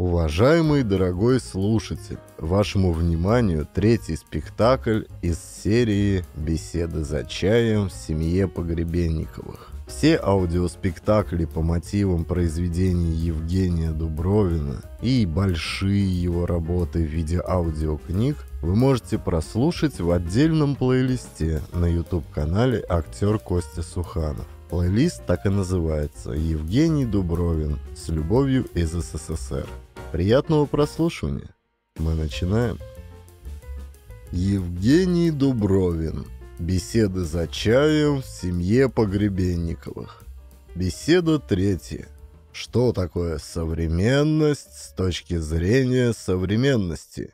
Уважаемый дорогой слушатель, вашему вниманию третий спектакль из серии «Беседы за чаем в семье Погребенниковых». Все аудиоспектакли по мотивам произведений Евгения Дубровина и большие его работы в виде аудиокниг вы можете прослушать в отдельном плейлисте на YouTube-канале «Актер Костя Суханов». Плейлист так и называется «Евгений Дубровин. С любовью из СССР». Приятного прослушивания. Мы начинаем. Евгений Дубровин. Беседы за чаем в семье Погребенниковых. Беседа третья. Что такое современность с точки зрения современности?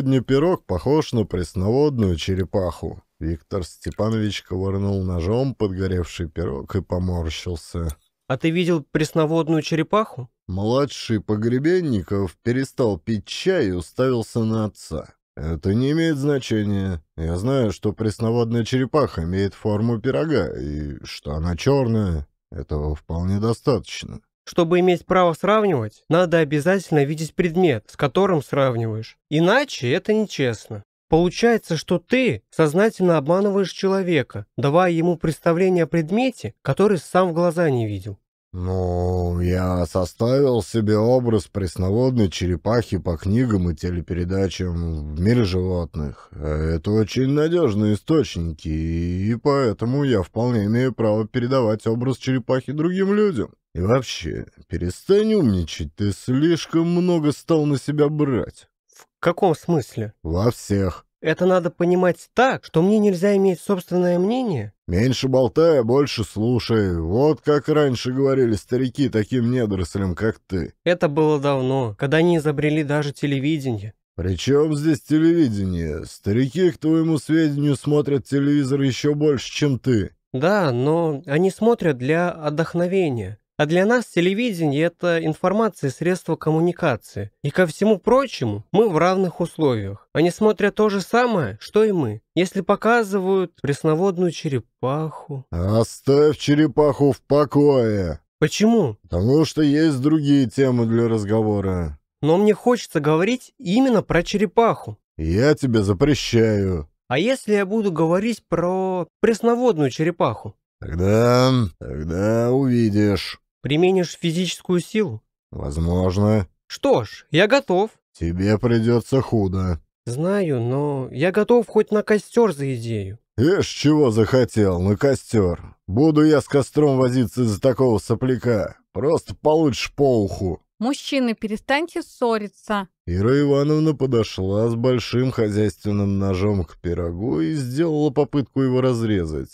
сегодня пирог похож на пресноводную черепаху». Виктор Степанович ковырнул ножом подгоревший пирог и поморщился. «А ты видел пресноводную черепаху?» Младший Погребенников перестал пить чай и уставился на отца. «Это не имеет значения. Я знаю, что пресноводная черепаха имеет форму пирога и что она черная. Этого вполне достаточно». Чтобы иметь право сравнивать, надо обязательно видеть предмет, с которым сравниваешь. Иначе это нечестно. Получается, что ты сознательно обманываешь человека, давая ему представление о предмете, который сам в глаза не видел. «Ну, я составил себе образ пресноводной черепахи по книгам и телепередачам в мире животных. Это очень надежные источники, и поэтому я вполне имею право передавать образ черепахи другим людям. И вообще, перестань умничать, ты слишком много стал на себя брать. В каком смысле? Во всех. Это надо понимать так, что мне нельзя иметь собственное мнение? Меньше болтай, а больше слушай. Вот как раньше говорили старики таким недорослям, как ты. Это было давно, когда они изобрели даже телевидение. Причем здесь телевидение? Старики, к твоему сведению, смотрят телевизор еще больше, чем ты. Да, но они смотрят для отдохновения. А для нас телевидение – это информация и средство коммуникации. И ко всему прочему, мы в равных условиях. Они а смотрят то же самое, что и мы. Если показывают пресноводную черепаху... Оставь черепаху в покое. Почему? Потому что есть другие темы для разговора. Но мне хочется говорить именно про черепаху. Я тебе запрещаю. А если я буду говорить про пресноводную черепаху? Тогда... тогда увидишь. Применишь физическую силу? Возможно. Что ж, я готов. Тебе придется худо. Знаю, но я готов хоть на костер за идею. Ишь, чего захотел, на костер. Буду я с костром возиться из-за такого сопляка. Просто получишь по уху. Мужчины, перестаньте ссориться. Ира Ивановна подошла с большим хозяйственным ножом к пирогу и сделала попытку его разрезать.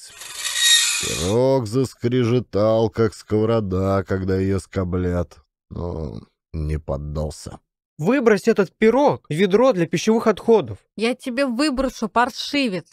Пирог заскрежетал, как сковорода, когда ее скоблят, но не поддался. «Выбрось этот пирог в ведро для пищевых отходов!» «Я тебе выброшу, паршивец!»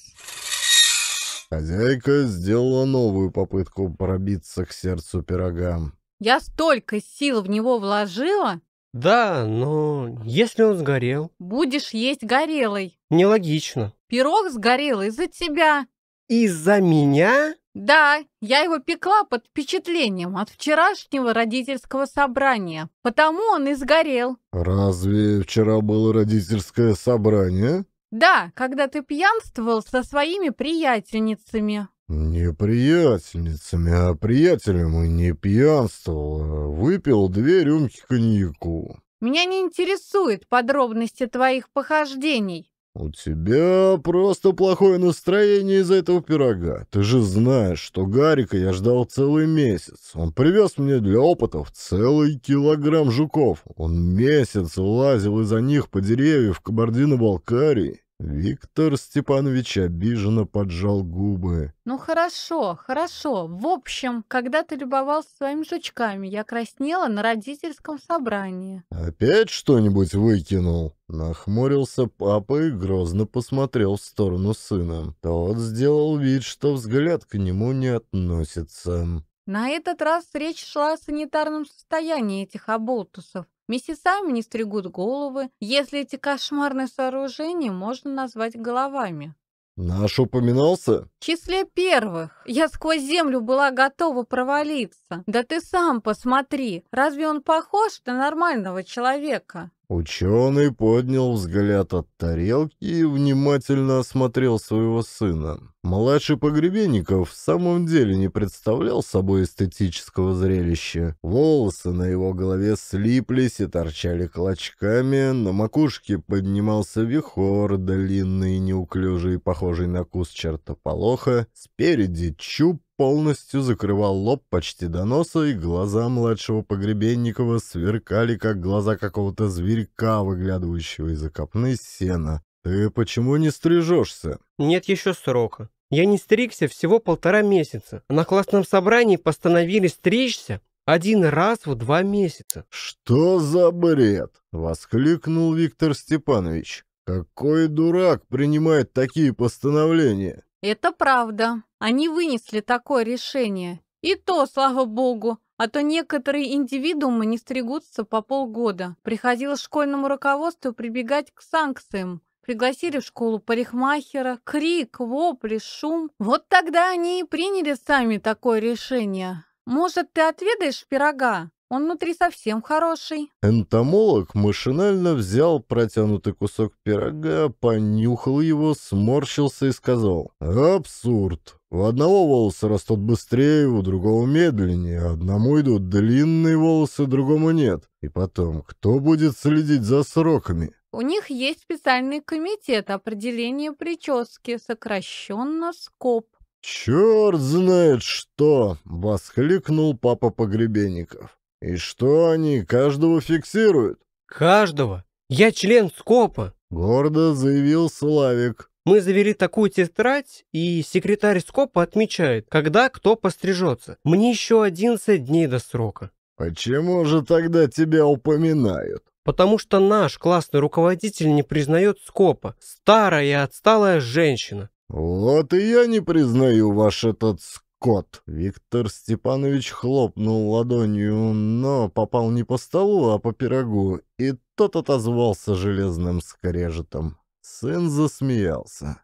Хозяйка сделала новую попытку пробиться к сердцу пирога. «Я столько сил в него вложила!» «Да, но если он сгорел...» «Будешь есть горелый!» «Нелогично!» «Пирог сгорел из-за тебя!» «Из-за меня?» Да, я его пекла под впечатлением от вчерашнего родительского собрания, потому он и сгорел. Разве вчера было родительское собрание? Да, когда ты пьянствовал со своими приятельницами. Не приятельницами, а приятелем и не пьянствовал. А выпил две рюмки коньяку. Меня не интересуют подробности твоих похождений. «У тебя просто плохое настроение из-за этого пирога. Ты же знаешь, что Гарика я ждал целый месяц. Он привез мне для опытов целый килограмм жуков. Он месяц лазил из-за них по деревьям в Кабардино-Балкарии. Виктор Степанович обиженно поджал губы. «Ну хорошо, хорошо. В общем, когда ты любовался своими жучками, я краснела на родительском собрании». «Опять что-нибудь выкинул?» Нахмурился папа и грозно посмотрел в сторону сына. Тот сделал вид, что взгляд к нему не относится. На этот раз речь шла о санитарном состоянии этих оболтусов. Месяцами не стригут головы, если эти кошмарные сооружения можно назвать головами. Наш упоминался? В числе первых. Я сквозь землю была готова провалиться. Да ты сам посмотри, разве он похож на нормального человека? Ученый поднял взгляд от тарелки и внимательно осмотрел своего сына. Младший Погребенников в самом деле не представлял собой эстетического зрелища. Волосы на его голове слиплись и торчали клочками, на макушке поднимался вихор, длинный и неуклюжий, похожий на кус чертополоха, спереди чуб, полностью закрывал лоб почти до носа, и глаза младшего Погребенникова сверкали, как глаза какого-то зверька, выглядывающего из окопны сена. «Ты почему не стрижешься?» «Нет еще срока. Я не стригся всего полтора месяца. На классном собрании постановили стричься один раз в два месяца». «Что за бред?» — воскликнул Виктор Степанович. «Какой дурак принимает такие постановления?» «Это правда. Они вынесли такое решение. И то, слава богу, а то некоторые индивидуумы не стригутся по полгода. Приходилось школьному руководству прибегать к санкциям. Пригласили в школу парикмахера, крик, вопли, шум. Вот тогда они и приняли сами такое решение. Может, ты отведаешь пирога? Он внутри совсем хороший». Энтомолог машинально взял протянутый кусок пирога, понюхал его, сморщился и сказал «Абсурд». У одного волосы растут быстрее, у другого медленнее, одному идут длинные волосы, другому нет. И потом, кто будет следить за сроками? У них есть специальный комитет определения прически, сокращенно СКОП. «Черт знает что!» — воскликнул папа Погребенников. «И что они каждого фиксируют?» «Каждого? Я член СКОПа!» — гордо заявил Славик. Мы завели такую тетрадь, и секретарь Скопа отмечает, когда кто пострижется. Мне еще 11 дней до срока. Почему же тогда тебя упоминают? потому что наш классный руководитель не признает скопа. Старая и отсталая женщина. Вот и я не признаю ваш этот скот. Виктор Степанович хлопнул ладонью, но попал не по столу, а по пирогу, и тот отозвался железным скрежетом. Сын засмеялся.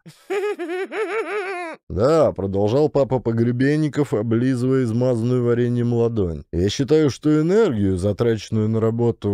«Да», — продолжал папа Погребенников, облизывая измазанную вареньем ладонь. «Я считаю, что энергию, затраченную на работу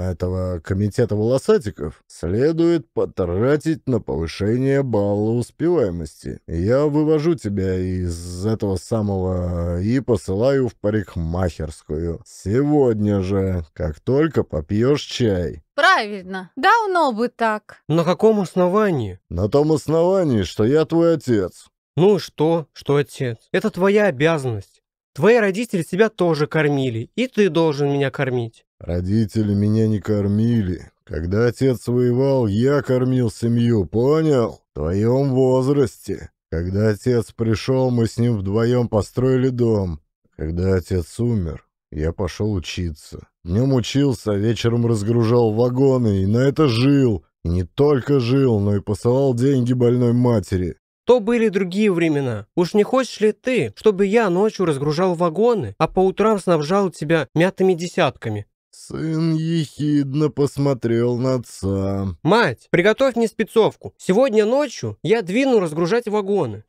этого комитета волосатиков, следует потратить на повышение балла успеваемости. Я вывожу тебя из этого самого и посылаю в парикмахерскую. Сегодня же, как только попьешь чай». Правильно, давно бы так. На каком основании? На том основании, что я твой отец. Ну что, что отец? Это твоя обязанность. Твои родители тебя тоже кормили, и ты должен меня кормить. Родители меня не кормили. Когда отец воевал, я кормил семью, понял? В твоем возрасте. Когда отец пришел, мы с ним вдвоем построили дом. Когда отец умер, я пошел учиться. Днем учился, а вечером разгружал вагоны и на это жил. И не только жил, но и посылал деньги больной матери. То были другие времена. Уж не хочешь ли ты, чтобы я ночью разгружал вагоны, а по утрам снабжал тебя мятыми десятками? Сын ехидно посмотрел на отца. «Мать, приготовь мне спецовку. Сегодня ночью я двину разгружать вагоны».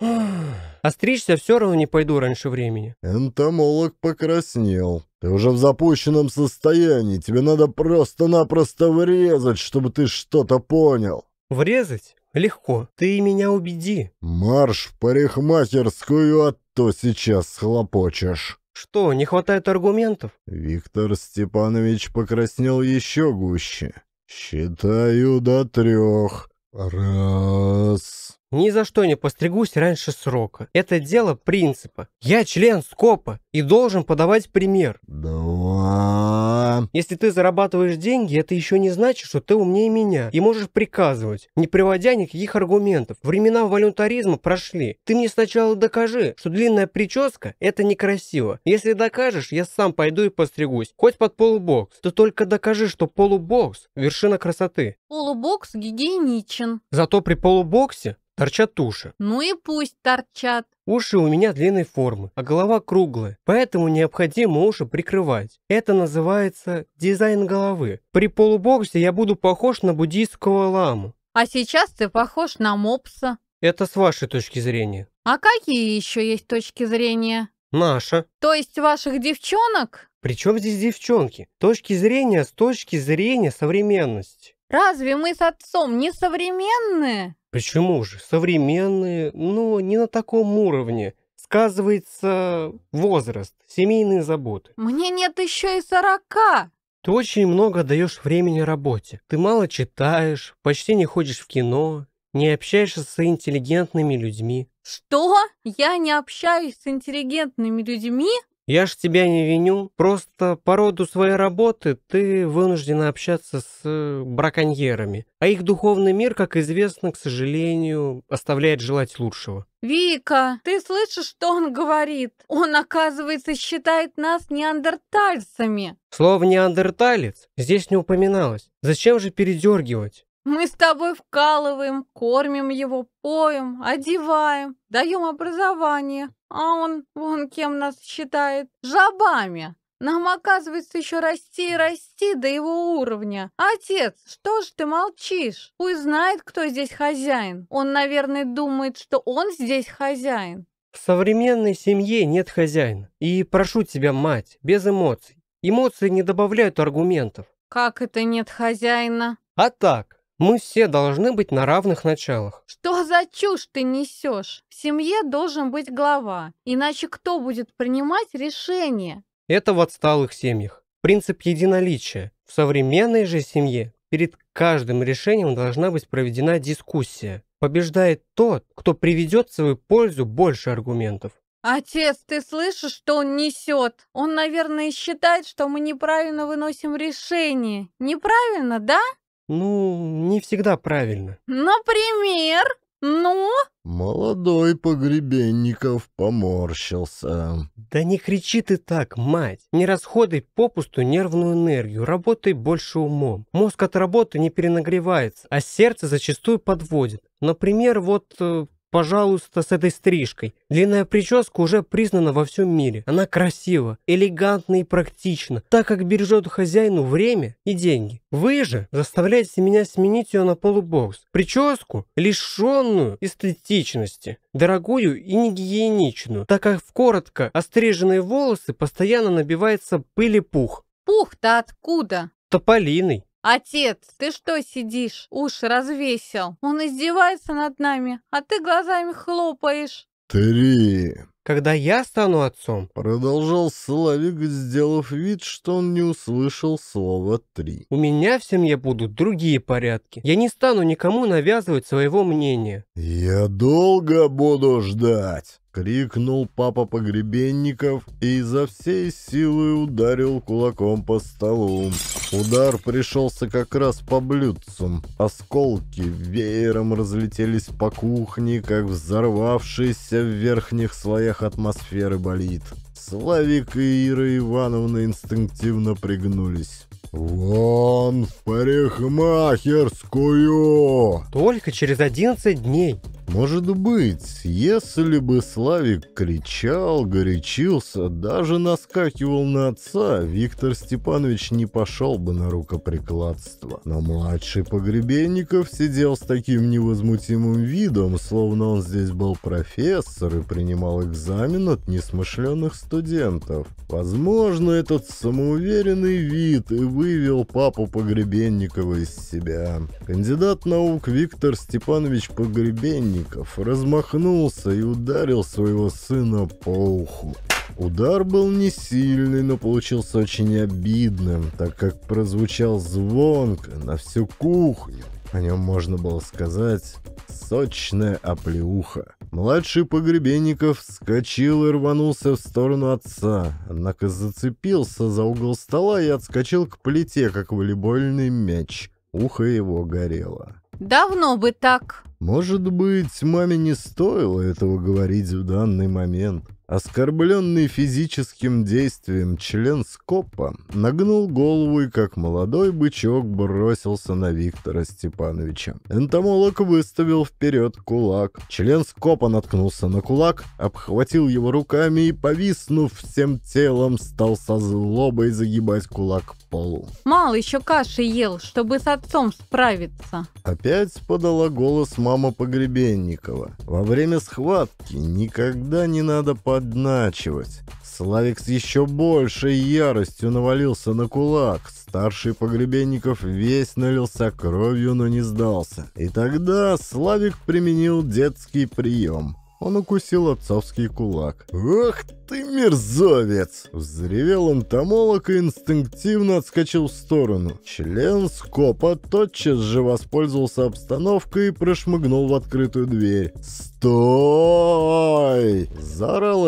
А стричься все равно не пойду раньше времени. Энтомолог покраснел. Ты уже в запущенном состоянии. Тебе надо просто-напросто врезать, чтобы ты что-то понял. Врезать? Легко. Ты меня убеди. Марш в парикмахерскую, а то сейчас хлопочешь. Что, не хватает аргументов? Виктор Степанович покраснел еще гуще. «Считаю до трех. Раз...» Ни за что не постригусь раньше срока. Это дело принципа. Я член скопа и должен подавать пример. Да. Если ты зарабатываешь деньги, это еще не значит, что ты умнее меня и можешь приказывать, не приводя никаких аргументов. Времена волюнтаризма прошли. Ты мне сначала докажи, что длинная прическа – это некрасиво. Если докажешь, я сам пойду и постригусь, хоть под полубокс. Ты только докажи, что полубокс – вершина красоты. Полубокс гигиеничен. Зато при полубоксе торчат уши. Ну и пусть торчат. Уши у меня длинной формы, а голова круглая, поэтому необходимо уши прикрывать. Это называется дизайн головы. При полубоксе я буду похож на буддийского ламу. А сейчас ты похож на мопса. Это с вашей точки зрения. А какие еще есть точки зрения? Наша. То есть ваших девчонок? Причем здесь девчонки? Точки зрения с точки зрения современности. Разве мы с отцом не современные? Почему же? Современные, но не на таком уровне. Сказывается возраст, семейные заботы. Мне нет еще и сорока. Ты очень много даешь времени работе. Ты мало читаешь, почти не ходишь в кино, не общаешься с интеллигентными людьми. Что? Я не общаюсь с интеллигентными людьми? Я ж тебя не виню, просто по роду своей работы ты вынуждена общаться с э, браконьерами, а их духовный мир, как известно, к сожалению, оставляет желать лучшего. «Вика, ты слышишь, что он говорит? Он, оказывается, считает нас неандертальцами!» Слово «неандерталец» здесь не упоминалось. Зачем же передергивать? Мы с тобой вкалываем, кормим его, поем, одеваем, даем образование. А он вон кем нас считает? Жабами! Нам, оказывается, еще расти и расти до его уровня. Отец, что ж ты молчишь? Пусть знает, кто здесь хозяин. Он, наверное, думает, что он здесь хозяин. В современной семье нет хозяина. И прошу тебя, мать, без эмоций. Эмоции не добавляют аргументов. Как это нет хозяина? А так, мы все должны быть на равных началах. Что за чушь ты несешь? В семье должен быть глава, иначе кто будет принимать решение? Это в отсталых семьях. Принцип единоличия. В современной же семье перед каждым решением должна быть проведена дискуссия. Побеждает тот, кто приведет в свою пользу больше аргументов. «Отец, ты слышишь, что он несет? Он, наверное, считает, что мы неправильно выносим решение. Неправильно, да?» Ну, не всегда правильно. Например? Ну? Молодой Погребенников поморщился. Да не кричи ты так, мать. Не расходуй попусту нервную энергию, работай больше умом. Мозг от работы не перенагревается, а сердце зачастую подводит. Например, вот э, пожалуйста, с этой стрижкой. Длинная прическа уже признана во всем мире. Она красива, элегантна и практична, так как бережет хозяину время и деньги. Вы же заставляете меня сменить ее на полубокс. Прическу, лишенную эстетичности, дорогую и негигиеничную, так как в коротко остриженные волосы постоянно набивается пыль и пух. Пух-то откуда? Тополиный. «Отец, ты что сидишь? Уши развесил. Он издевается над нами, а ты глазами хлопаешь». «Три!» «Когда я стану отцом?» Продолжал Соловик, сделав вид, что он не услышал слова «три». «У меня в семье будут другие порядки. Я не стану никому навязывать своего мнения». «Я долго буду ждать!» Крикнул папа погребенников и изо всей силы ударил кулаком по столу. Удар пришелся как раз по блюдцам. Осколки веером разлетелись по кухне, как взорвавшийся в верхних слоях атмосферы болит. Славик и Ира Ивановна инстинктивно пригнулись. «Вон в парикмахерскую!» «Только через одиннадцать дней!» Может быть, если бы Славик кричал, горячился, даже наскакивал на отца, Виктор Степанович не пошел бы на рукоприкладство. Но младший Погребенников сидел с таким невозмутимым видом, словно он здесь был профессор и принимал экзамен от несмышленных студентов. Возможно, этот самоуверенный вид и вы вывел папу Погребенникова из себя. Кандидат наук Виктор Степанович Погребенников размахнулся и ударил своего сына по уху. Удар был не сильный, но получился очень обидным, так как прозвучал звонко на всю кухню. О нем можно было сказать «сочная оплеуха». Младший Погребенников вскочил и рванулся в сторону отца, однако зацепился за угол стола и отскочил к плите, как волейбольный мяч. Ухо его горело. «Давно бы так!» Может быть, маме не стоило этого говорить в данный момент. Оскорбленный физическим действием член Скопа нагнул голову и, как молодой бычок, бросился на Виктора Степановича. Энтомолог выставил вперед кулак. Член Скопа наткнулся на кулак, обхватил его руками и, повиснув всем телом, стал со злобой загибать кулак к полу. Мал еще каши ел, чтобы с отцом справиться». Опять подала голос мама Погребенникова. Во время схватки никогда не надо по подначивать. Славик с еще большей яростью навалился на кулак. Старший погребенников весь налился кровью, но не сдался. И тогда Славик применил детский прием. Он укусил отцовский кулак. «Ах ты, мерзовец! Взревел энтомолог и инстинктивно отскочил в сторону. Член скопа тотчас же воспользовался обстановкой и прошмыгнул в открытую дверь. «Стоп!»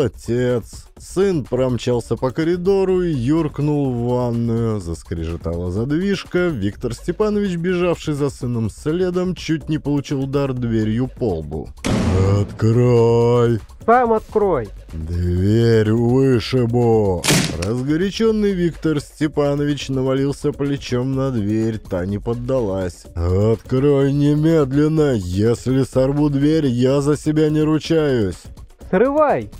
Отец. Сын промчался по коридору и юркнул в ванную. Заскрежетала задвижка. Виктор Степанович, бежавший за сыном следом, чуть не получил удар дверью по лбу. «Открой!» «Сам открой!» «Дверь вышибу!» Разгоряченный Виктор Степанович навалился плечом на дверь, та не поддалась. «Открой немедленно! Если сорву дверь, я за себя не ручаюсь!» «Срывай!»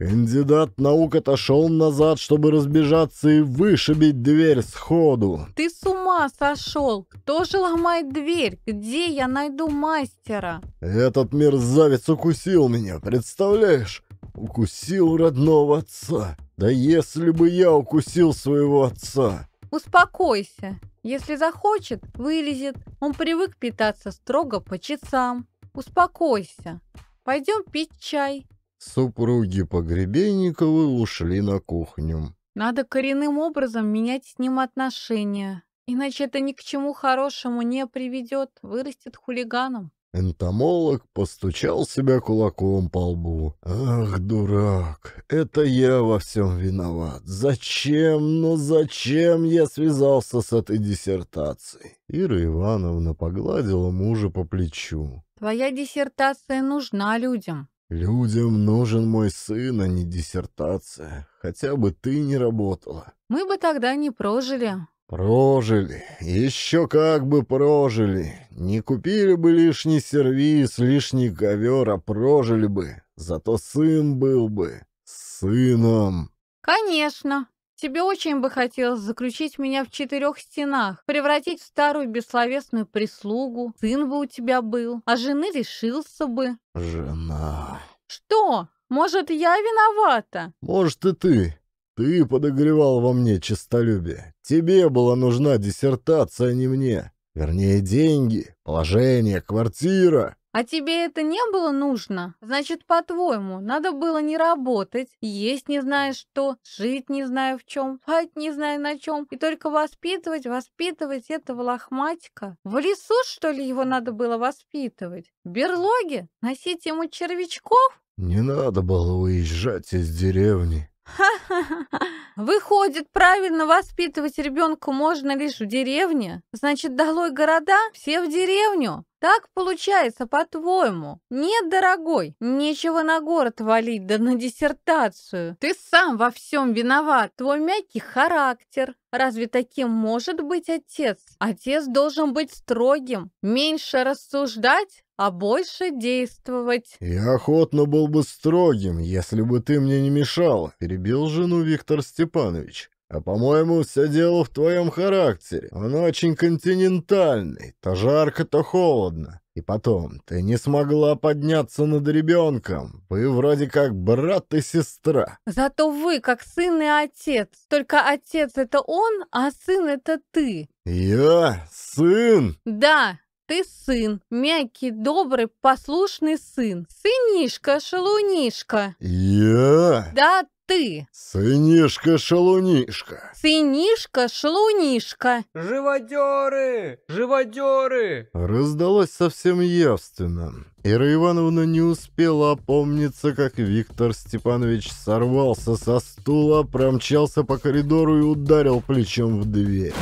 Кандидат наук отошел назад, чтобы разбежаться и вышибить дверь сходу. Ты с ума сошел? Кто же ломает дверь? Где я найду мастера? Этот мерзавец укусил меня, представляешь? Укусил родного отца. Да если бы я укусил своего отца. Успокойся. Если захочет, вылезет. Он привык питаться строго по часам. Успокойся. Пойдем пить чай. Супруги Погребенниковы ушли на кухню. «Надо коренным образом менять с ним отношения, иначе это ни к чему хорошему не приведет, вырастет хулиганом». Энтомолог постучал себя кулаком по лбу. «Ах, дурак, это я во всем виноват. Зачем, ну зачем я связался с этой диссертацией?» Ира Ивановна погладила мужа по плечу. «Твоя диссертация нужна людям. «Людям нужен мой сын, а не диссертация. Хотя бы ты не работала». «Мы бы тогда не прожили». «Прожили. Еще как бы прожили. Не купили бы лишний сервис, лишний ковер, а прожили бы. Зато сын был бы. сыном». «Конечно», Тебе очень бы хотелось заключить меня в четырех стенах, превратить в старую бессловесную прислугу, сын бы у тебя был, а жены лишился бы». «Жена...» «Что? Может, я виновата?» «Может, и ты. Ты подогревал во мне честолюбие. Тебе была нужна диссертация, а не мне. Вернее, деньги, положение, квартира. А тебе это не было нужно? Значит, по-твоему, надо было не работать, есть не зная что, жить не зная в чем, спать не зная на чем, и только воспитывать, воспитывать этого лохматика? В лесу, что ли, его надо было воспитывать? В берлоге? Носить ему червячков? Не надо было уезжать из деревни. Ха-ха-ха! Выходит, правильно воспитывать ребенка можно лишь в деревне? Значит, долой города, все в деревню? Так получается, по-твоему? Нет, дорогой, нечего на город валить, да на диссертацию. Ты сам во всем виноват, твой мягкий характер. Разве таким может быть отец? Отец должен быть строгим, меньше рассуждать, а больше действовать. Я охотно был бы строгим, если бы ты мне не мешал, перебил жену Виктор Степанович. А по-моему, все дело в твоем характере. Он очень континентальный. То жарко, то холодно. И потом, ты не смогла подняться над ребенком. Вы вроде как брат и сестра. Зато вы как сын и отец. Только отец это он, а сын это ты. Я сын? Да, ты сын, мягкий, добрый, послушный сын. Сынишка, шалунишка. Я? Да ты. Сынишка, шалунишка. Сынишка, шалунишка. Живодеры, живодеры. Раздалось совсем явственно. Ира Ивановна не успела опомниться, как Виктор Степанович сорвался со стула, промчался по коридору и ударил плечом в дверь.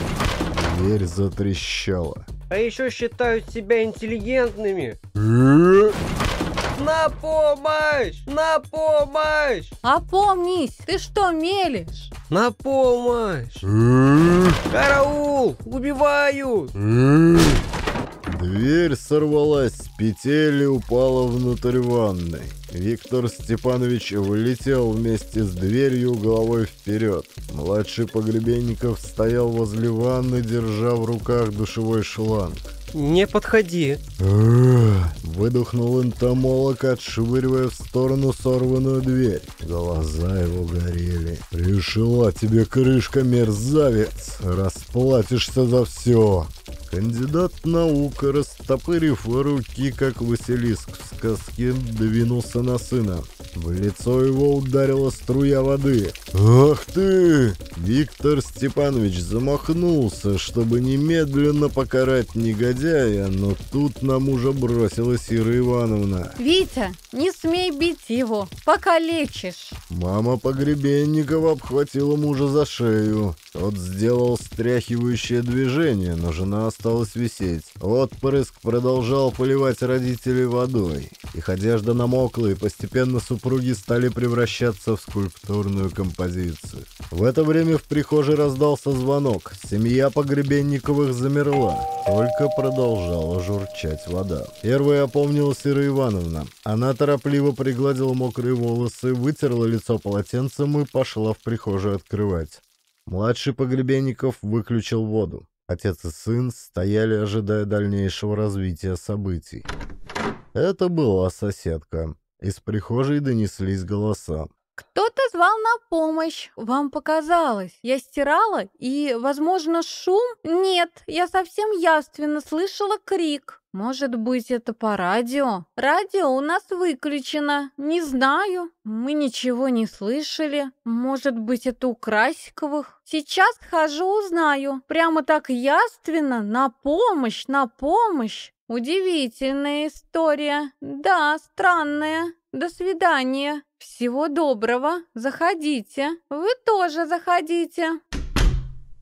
Дверь затрещала а еще считают себя интеллигентными. На помощь! На помощь! Опомнись! Ты что мелешь? На помощь! Караул! Убиваю! Дверь сорвалась с петель и упала внутрь ванной. Виктор Степанович влетел вместе с дверью головой вперед. Младший Погребенников стоял возле ванны, держа в руках душевой шланг. «Не подходи!» Выдохнул энтомолог, отшвыривая в сторону сорванную дверь. Глаза его горели. «Пришла тебе крышка, мерзавец! Расплатишься за все!» Кандидат наук, растопырив руки, как Василиск в сказке, двинулся на сына. В лицо его ударила струя воды. «Ах ты!» Виктор Степанович замахнулся, чтобы немедленно покарать негодяя, но тут на мужа бросилась Ира Ивановна. «Витя, не смей бить его, покалечишь!» Мама Погребенникова обхватила мужа за шею. Тот сделал стряхивающее движение, но жена осталась висеть. Отпрыск продолжал поливать родителей водой. Их одежда намокла, и постепенно супруги стали превращаться в скульптурную композицию. В это время в прихожей раздался звонок. Семья Погребенниковых замерла, только продолжала журчать вода. Первая опомнилась Ира Ивановна. Она торопливо пригладила мокрые волосы, вытерла лицо полотенцем и пошла в прихожую открывать. Младший Погребенников выключил воду. Отец и сын стояли, ожидая дальнейшего развития событий. Это была соседка. Из прихожей донеслись голоса. «Кто-то звал на помощь. Вам показалось. Я стирала, и, возможно, шум? Нет, я совсем явственно слышала крик. Может быть, это по радио? Радио у нас выключено. Не знаю. Мы ничего не слышали. Может быть, это у Красиковых? Сейчас хожу, узнаю. Прямо так явственно. На помощь, на помощь. «Удивительная история. Да, странная. До свидания. Всего доброго. Заходите. Вы тоже заходите».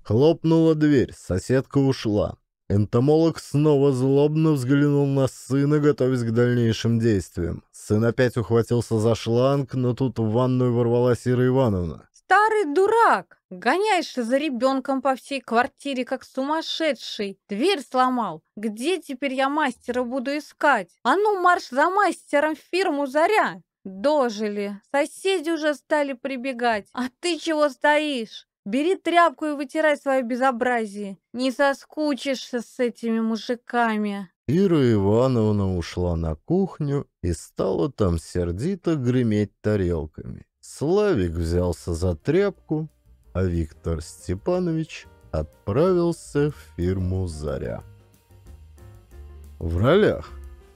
Хлопнула дверь, соседка ушла. Энтомолог снова злобно взглянул на сына, готовясь к дальнейшим действиям. Сын опять ухватился за шланг, но тут в ванную ворвалась Ира Ивановна. «Старый дурак! Гоняешься за ребенком по всей квартире, как сумасшедший. Дверь сломал. Где теперь я мастера буду искать? А ну, марш за мастером в фирму «Заря». Дожили. Соседи уже стали прибегать. А ты чего стоишь? Бери тряпку и вытирай свое безобразие. Не соскучишься с этими мужиками. Ира Ивановна ушла на кухню и стала там сердито греметь тарелками. Славик взялся за тряпку, а Виктор Степанович отправился в фирму «Заря». В ролях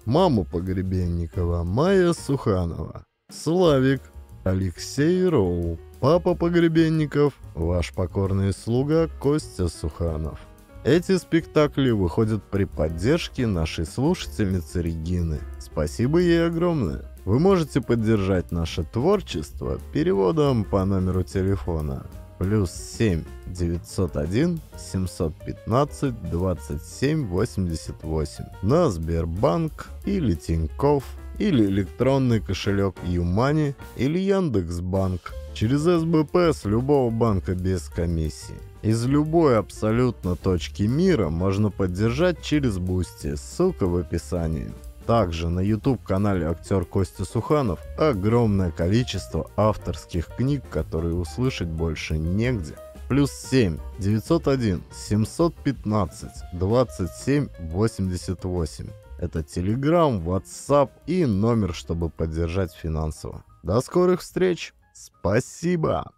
мама Погребенникова Майя Суханова, Славик, Алексей Роу, папа Погребенников, ваш покорный слуга Костя Суханов. Эти спектакли выходят при поддержке нашей слушательницы Регины. Спасибо ей огромное. Вы можете поддержать наше творчество переводом по номеру телефона плюс 7 901 715 27 88 на Сбербанк или Тинькофф или электронный кошелек Юмани или Яндекс.Банк через СБП с любого банка без комиссии. Из любой абсолютно точки мира можно поддержать через Бусти, ссылка в описании. Также на YouTube-канале актер Костя Суханов огромное количество авторских книг, которые услышать больше негде. Плюс 7 901 715 27 88. Это Telegram, WhatsApp и номер, чтобы поддержать финансово. До скорых встреч! Спасибо!